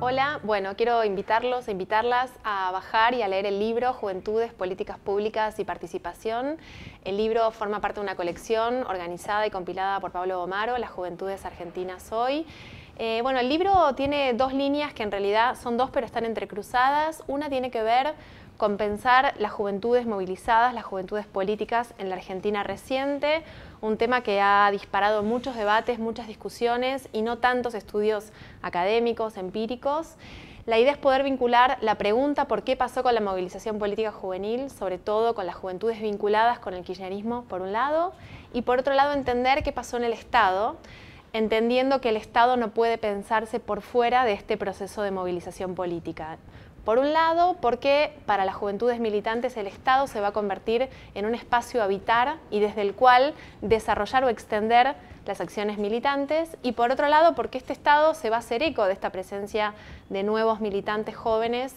Hola, bueno, quiero invitarlos e invitarlas a bajar y a leer el libro Juventudes, Políticas Públicas y Participación. El libro forma parte de una colección organizada y compilada por Pablo Omaro, Las Juventudes Argentinas Hoy. Eh, bueno, el libro tiene dos líneas que en realidad son dos pero están entrecruzadas. Una tiene que ver compensar las juventudes movilizadas, las juventudes políticas en la Argentina reciente, un tema que ha disparado muchos debates, muchas discusiones y no tantos estudios académicos, empíricos. La idea es poder vincular la pregunta por qué pasó con la movilización política juvenil, sobre todo con las juventudes vinculadas con el kirchnerismo, por un lado, y por otro lado entender qué pasó en el Estado, entendiendo que el Estado no puede pensarse por fuera de este proceso de movilización política. Por un lado, porque para las juventudes militantes el Estado se va a convertir en un espacio a habitar y desde el cual desarrollar o extender las acciones militantes. Y por otro lado, porque este Estado se va a hacer eco de esta presencia de nuevos militantes jóvenes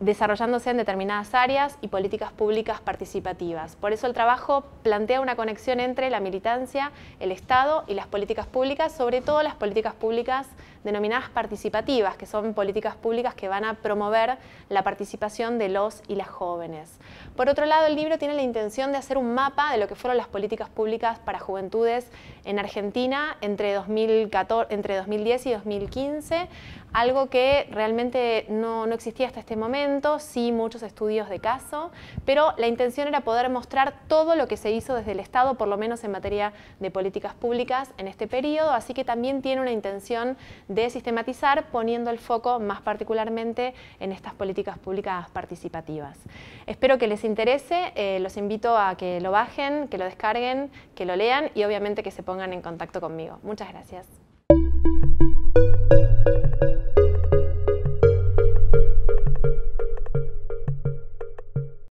desarrollándose en determinadas áreas y políticas públicas participativas. Por eso el trabajo plantea una conexión entre la militancia, el Estado y las políticas públicas, sobre todo las políticas públicas denominadas participativas, que son políticas públicas que van a promover la participación de los y las jóvenes. Por otro lado, el libro tiene la intención de hacer un mapa de lo que fueron las políticas públicas para juventudes en Argentina entre, 2010 y 2015, algo que realmente no, no existía hasta este momento, sí muchos estudios de caso, pero la intención era poder mostrar todo lo que se hizo desde el Estado, por lo menos en materia de políticas públicas en este periodo, así que también tiene una intención de de sistematizar poniendo el foco más particularmente en estas políticas públicas participativas. Espero que les interese, eh, los invito a que lo bajen, que lo descarguen, que lo lean y obviamente que se pongan en contacto conmigo. Muchas gracias.